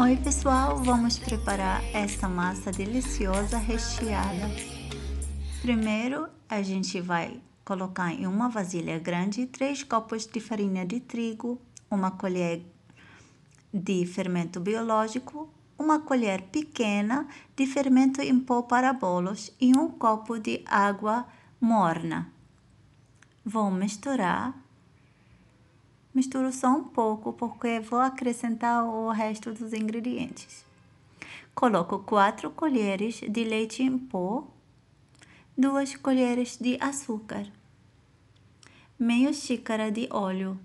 Oi pessoal, vamos preparar essa massa deliciosa recheada. Primeiro, a gente vai colocar em uma vasilha grande três copos de farinha de trigo, uma colher de fermento biológico, uma colher pequena de fermento em pó para bolos e um copo de água morna. Vou misturar Misturo só um pouco porque vou acrescentar o resto dos ingredientes. Coloco 4 colheres de leite em pó, 2 colheres de açúcar, meia xícara de óleo,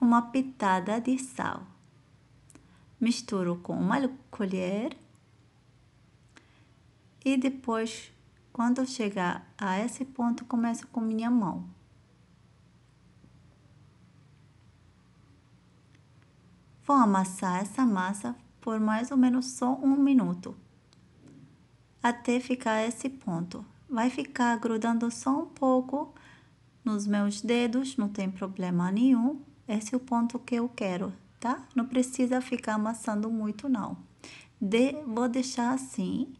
uma pitada de sal. Misturo com uma colher e depois quando eu chegar a esse ponto, começo com minha mão. Vou amassar essa massa por mais ou menos só um minuto, até ficar esse ponto. Vai ficar grudando só um pouco nos meus dedos, não tem problema nenhum. Esse é o ponto que eu quero, tá? Não precisa ficar amassando muito, não. De, vou deixar assim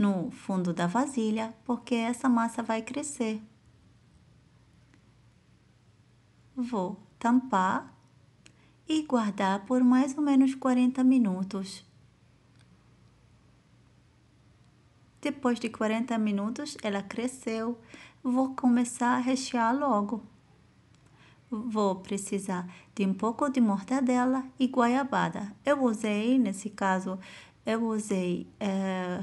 no fundo da vasilha, porque essa massa vai crescer. Vou tampar e guardar por mais ou menos 40 minutos. Depois de 40 minutos, ela cresceu. Vou começar a rechear logo. Vou precisar de um pouco de mortadela e guaiabada. Eu usei, nesse caso, eu usei é,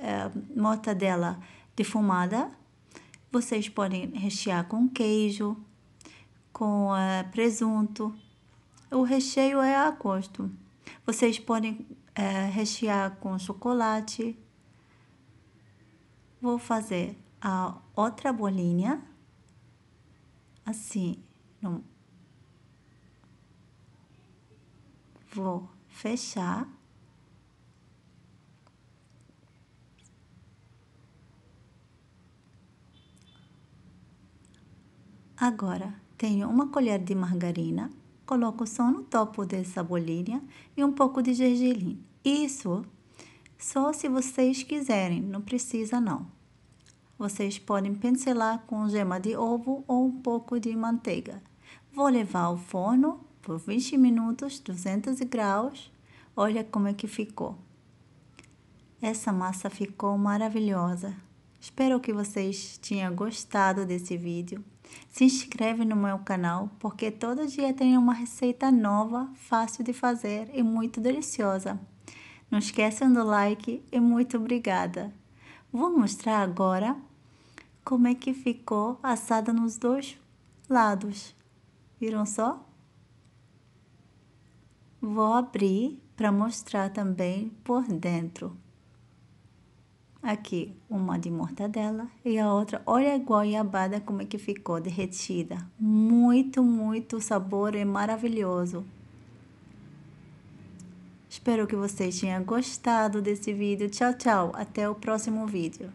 é, mortadela defumada. Vocês podem rechear com queijo, com é, presunto. O recheio é a gosto. Vocês podem é, rechear com chocolate. Vou fazer a outra bolinha assim. Não. Vou fechar. Agora, tenho uma colher de margarina, coloco só no topo dessa bolinha e um pouco de gergelim. Isso só se vocês quiserem, não precisa não. Vocês podem pincelar com gema de ovo ou um pouco de manteiga. Vou levar ao forno por 20 minutos, 200 graus. Olha como é que ficou. Essa massa ficou maravilhosa. Espero que vocês tenham gostado desse vídeo. Se inscreve no meu canal porque todo dia tem uma receita nova, fácil de fazer e muito deliciosa. Não esqueçam do like e muito obrigada. Vou mostrar agora como é que ficou assada nos dois lados. Viram só? Vou abrir para mostrar também por dentro. Aqui, uma de mortadela e a outra, olha igual goiabada como é que ficou derretida. Muito, muito sabor é maravilhoso. Espero que vocês tenham gostado desse vídeo. Tchau, tchau. Até o próximo vídeo.